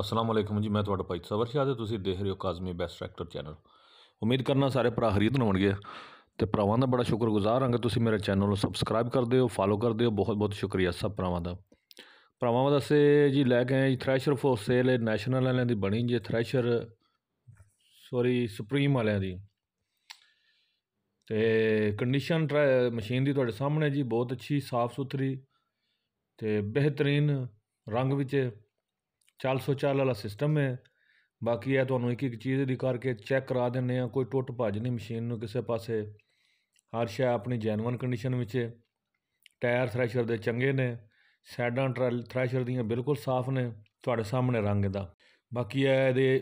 ਅਸਲਾਮ ਅਲੈਕਮ ਜੀ ਮੈਂ ਤੁਹਾਡਾ ਭਾਈ ਸਵਰ ਸ਼ਾਹ ਤੇ ਤੁਸੀਂ ਦੇਖ ਰਹੇ ਹੋ ਕਾਜ਼ਮੀ ਬੈਸਟ ਐਕਟਰ ਚੈਨਲ ਉਮੀਦ ਕਰਨਾ ਸਾਰੇ ਭਰਾ ਖਰੀਦ ਹੋਣਗੇ ਤੇ ਭਰਾਵਾਂ ਦਾ ਬੜਾ ਸ਼ੁਕਰਗੁਜ਼ਾਰ ਹਾਂਗੇ ਤੁਸੀਂ ਮੇਰੇ ਚੈਨਲ ਨੂੰ ਸਬਸਕ੍ਰਾਈਬ ਕਰਦੇ ਹੋ ਫਾਲੋ ਕਰਦੇ ਹੋ ਬਹੁਤ ਬਹੁਤ ਸ਼ੁਕਰੀਆ ਸਭ ਭਰਾਵਾਂ ਦਾ ਭਰਾਵਾਂ ਦਾ ਸੇ ਜੀ ਲੈ ਕੇ ਆਏ ਜੀ ਥ੍ਰੈਸ਼ਰ ਫੋਰ ਸੇਲ ਹੈ ਨੈਸ਼ਨਲ ਵਾਲਿਆਂ ਦੀ ਬਣੀ ਜੇ ਥ੍ਰੈਸ਼ਰ ਸੌਰੀ ਸੁਪਰੀਮ ਵਾਲਿਆਂ ਦੀ ਤੇ ਕੰਡੀਸ਼ਨ ਮਸ਼ੀਨ ਦੀ ਤੁਹਾਡੇ ਸਾਹਮਣੇ ਜੀ ਬਹੁਤ ਅੱਛੀ ਸਾਫ਼ ਸੁਥਰੀ ਤੇ ਬਿਹਤਰੀਨ ਰੰਗ ਵਿੱਚ ਚਾਲ ਚਾਲ ਵਾਲਾ ਸਿਸਟਮ ਹੈ ਬਾਕੀ ਇਹ ਤੁਹਾਨੂੰ ਇੱਕ ਇੱਕ ਚੀਜ਼ ਦੀ ਕਰਕੇ ਚੈੱਕ ਕਰਾ ਦਿੰਨੇ ਆ ਕੋਈ ਟੁੱਟ ਭੱਜ ਨਹੀਂ ਮਸ਼ੀਨ ਨੂੰ ਕਿਸੇ ਪਾਸੇ ਹਰ ਸ਼ੈ ਆਪਣੀ ਜੈਨੂਨ ਕੰਡੀਸ਼ਨ ਵਿੱਚ ਹੈ ਟਾਇਰ ਥ੍ਰੈਸ਼ਰ ਦੇ ਚੰਗੇ ਨੇ ਸਾਈਡਾਂ ਥ੍ਰੈਸ਼ਰ ਦੀਆਂ ਬਿਲਕੁਲ ਸਾਫ਼ ਨੇ ਤੁਹਾਡੇ ਸਾਹਮਣੇ ਰੰਗ ਦਾ ਬਾਕੀ ਇਹ ਇਹਦੇ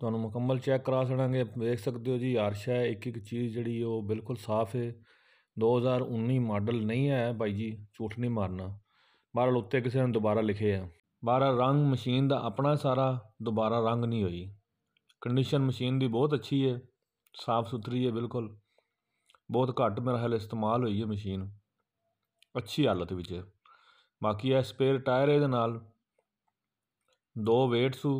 ਤੁਹਾਨੂੰ ਮੁਕੰਮਲ ਚੈੱਕ ਕਰਾ ਸਕਾਂਗੇ ਦੇਖ ਸਕਦੇ ਹੋ ਜੀ ਹਰ ਇੱਕ ਇੱਕ ਚੀਜ਼ ਜਿਹੜੀ ਉਹ ਬਿਲਕੁਲ ਸਾਫ਼ ਹੈ 2019 ਮਾਡਲ ਨਹੀਂ ਹੈ ਭਾਈ ਜੀ ਝੂਠ ਨਹੀਂ ਮਾਰਨਾ ਮਾਰਲ ਉੱਤੇ ਕਿਸੇ ਨੇ ਦੁਬਾਰਾ ਲਿਖੇ ਆ ਬਾਰਾ ਰੰਗ ਮਸ਼ੀਨ ਦਾ ਆਪਣਾ ਸਾਰਾ ਦੁਬਾਰਾ ਰੰਗ ਨਹੀਂ ਹੋਈ ਕੰਡੀਸ਼ਨ ਮਸ਼ੀਨ ਦੀ ਬਹੁਤ ਅੱਛੀ ਹੈ ਸਾਫ ਸੁਥਰੀ ਹੈ ਬਿਲਕੁਲ ਬਹੁਤ ਘੱਟ ਮੇਰਾ ਹਲੇ ਇਸਤੇਮਾਲ ਹੋਈ ਹੈ ਮਸ਼ੀਨ ਅੱਛੀ ਹਾਲਤ ਵਿੱਚ ਹੈ ਬਾਕੀ ਇਹ ਸਪੇਅਰ ਟਾਇਰ ਇਹਦੇ ਨਾਲ ਦੋ ਵੇਟਸੂ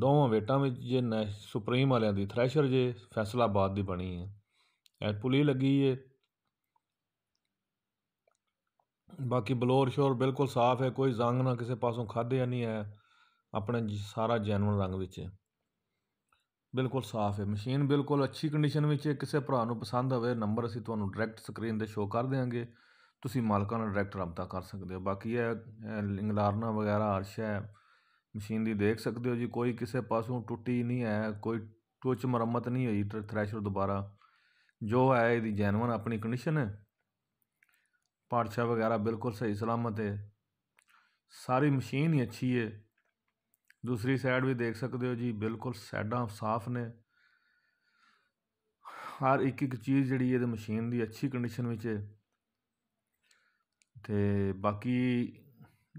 ਦੋਵਾਂ ਵੇਟਾਂ ਵਿੱਚ ਜੇ ਸੁਪਰੀਮ ਵਾਲਿਆਂ ਦੀ ਥ੍ਰੈਸ਼ਰ ਜੇ ਫੈਸਲਾਬਾਦ ਦੀ ਬਣੀ ਹੈ ਇਹ ਪੁਲੀ ਲੱਗੀ ਹੈ ਬਾਕੀ ਬਲੋਰ ਸ਼ੋਰ ਬਿਲਕੁਲ ਸਾਫ਼ ਹੈ ਕੋਈ ਜ਼ੰਗ ਨਾ ਕਿਸੇ ਪਾਸੋਂ ਖਾਧਿਆ ਨਹੀਂ ਹੈ ਆਪਣੇ ਸਾਰਾ ਜੈਨੂਨ ਰੰਗ ਵਿੱਚ ਬਿਲਕੁਲ ਸਾਫ਼ ਹੈ ਮਸ਼ੀਨ ਬਿਲਕੁਲ ਅੱਛੀ ਕੰਡੀਸ਼ਨ ਵਿੱਚ ਹੈ ਕਿਸੇ ਭਰਾ ਨੂੰ ਪਸੰਦ ਹੋਵੇ ਨੰਬਰ ਅਸੀਂ ਤੁਹਾਨੂੰ ਡਾਇਰੈਕਟ ਸਕਰੀਨ ਤੇ ਸ਼ੋਅ ਕਰ ਦੇਵਾਂਗੇ ਤੁਸੀਂ ਮਾਲਕਾਂ ਨਾਲ ਡਾਇਰੈਕਟ ਰابطਾ ਕਰ ਸਕਦੇ ਹੋ ਬਾਕੀ ਇਹ ਲਿੰਗਲਾਰਨਾ ਵਗੈਰਾ ਅਰਸ਼ ਹੈ ਮਸ਼ੀਨ ਦੀ ਦੇਖ ਸਕਦੇ ਹੋ ਜੀ ਕੋਈ ਕਿਸੇ ਪਾਸੋਂ ਟੁੱਟੀ ਨਹੀਂ ਹੈ ਕੋਈ ਟੁੱਚ ਮੁਰੰਮਤ ਨਹੀਂ ਹੋਈ ਥ੍ਰੈਸ਼ਰ ਦੁਬਾਰਾ ਜੋ ਹੈ ਇਹਦੀ ਜੈਨੂਨ ਆਪਣੀ ਕੰਡੀਸ਼ਨ ਹੈ पार्शा ਵਗੈਰਾ ਬਿਲਕੁਲ ਸਹੀ ਸਲਾਮਤ ਹੈ ਸਾਰੀ ਮਸ਼ੀਨ ਹੀ ਅੱਛੀ ਹੈ ਦੂਸਰੀ ਸਾਈਡ ਵੀ ਦੇਖ ਸਕਦੇ ਹੋ ਜੀ ਬਿਲਕੁਲ ਸਾਈਡਾਂ ਸਾਫ਼ ਨੇ ਹਰ ਇੱਕ ਇੱਕ ਚੀਜ਼ ਜਿਹੜੀ ਇਹਦੇ ਮਸ਼ੀਨ ਦੀ ਅੱਛੀ ਕੰਡੀਸ਼ਨ ਵਿੱਚ ਹੈ ਤੇ ਬਾਕੀ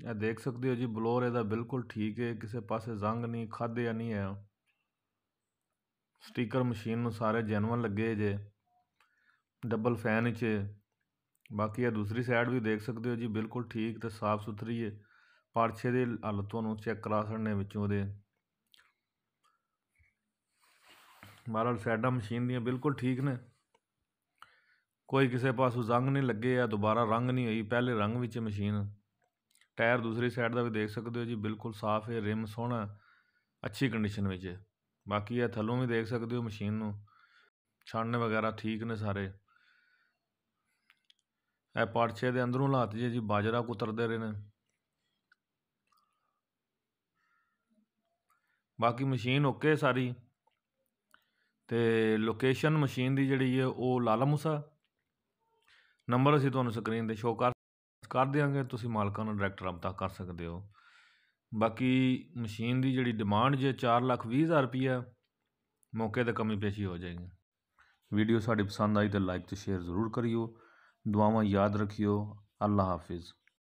ਇਹ ਦੇਖ ਸਕਦੇ ਹੋ ਜੀ ਬਲੋਰ ਇਹਦਾ ਬਿਲਕੁਲ ਠੀਕ ਹੈ ਕਿਸੇ ਪਾਸੇ ਜ਼ੰਗ ਨਹੀਂ ਖਾਦਿਆ ਨਹੀਂ ਆ ਸਟicker ਮਸ਼ੀਨ ਨੂੰ ਸਾਰੇ ਜੈਨੂਅਲ ਲੱਗੇ ਜੇ ਡਬਲ ਫੈਨ ਵਿੱਚ ਬਾਕੀ ਇਹ ਦੂਸਰੀ ਸਾਈਡ ਵੀ ਦੇਖ ਸਕਦੇ ਹੋ ਜੀ ਬਿਲਕੁਲ ਠੀਕ ਤੇ ਸਾਫ਼ ਸੁਥਰੀ ਹੈ ਪਰਛੇ ਦੇ ਹੱਲ ਤੁਹਾਨੂੰ ਚੈੱਕ ਕਰਾ ਸਕਣੇ ਵਿੱਚੋਂ ਦੇ ਮਾਰਲ ਸਾਈਡਾਂ ਮਸ਼ੀਨ ਦੀਆਂ ਬਿਲਕੁਲ ਠੀਕ ਨੇ ਕੋਈ ਕਿਸੇ ਪਾਸੋਂ ਜ਼ੰਗ ਨਹੀਂ ਲੱਗੇ ਆ ਦੁਬਾਰਾ ਰੰਗ ਨਹੀਂ ਹੋਈ ਪਹਿਲੇ ਰੰਗ ਵਿੱਚ ਮਸ਼ੀਨ ਟਾਇਰ ਦੂਸਰੀ ਸਾਈਡ ਦਾ ਵੀ ਦੇਖ ਸਕਦੇ ਹੋ ਜੀ ਬਿਲਕੁਲ ਸਾਫ਼ ਹੈ ਰਿਮ ਸੋਹਣਾ ਅੱਛੀ ਕੰਡੀਸ਼ਨ ਵਿੱਚ ਹੈ ਬਾਕੀ ਇਹ ਥੱਲੋਂ ਵੀ ਦੇਖ ਸਕਦੇ ਹੋ ਮਸ਼ੀਨ ਨੂੰ ਛਾਣਨੇ ਵਗੈਰਾ ਠੀਕ ਨੇ ਸਾਰੇ ਇਹ ਪਾਰਟ 6 ਦੇ ਅੰਦਰੋਂ ਹਾਲਾਤ ਜੀ ਜੀ ਬਾਜਰਾ ਕੁਤਰਦੇ ਰਹੇ ਨੇ ਬਾਕੀ ਮਸ਼ੀਨ ਓਕੇ ਸਾਰੀ ਤੇ ਲੋਕੇਸ਼ਨ ਮਸ਼ੀਨ ਦੀ ਜਿਹੜੀ ਹੈ ਉਹ ਲਾਲਾ ਮੁਸਾ ਨੰਬਰ ਅਸੀਂ ਤੁਹਾਨੂੰ ਸਕਰੀਨ ਤੇ ਸ਼ੋ ਕਰ ਕਰ ਦਿਆਂਗੇ ਤੁਸੀਂ ਮਾਲਕਾਂ ਨਾਲ ਡਾਇਰੈਕਟ ਰابطਾ ਕਰ ਸਕਦੇ ਹੋ ਬਾਕੀ ਮਸ਼ੀਨ ਦੀ ਜਿਹੜੀ ਡਿਮਾਂਡ ਜੇ 4 ਲੱਖ 20 ਹਜ਼ਾਰ ਮੌਕੇ ਤੇ ਕਮੀ ਪੇਸ਼ੀ ਹੋ ਜਾਏਗੀ ਵੀਡੀਓ ਸਾਡੀ ਪਸੰਦ ਆਈ ਤੇ ਲਾਈਕ ਤੇ ਸ਼ੇਅਰ ਜ਼ਰੂਰ ਕਰਿਓ ਦੁਆਵਾਂ ਯਾਦ ਰੱਖਿਓ ਅੱਲਾ ਹਾਫਿਜ਼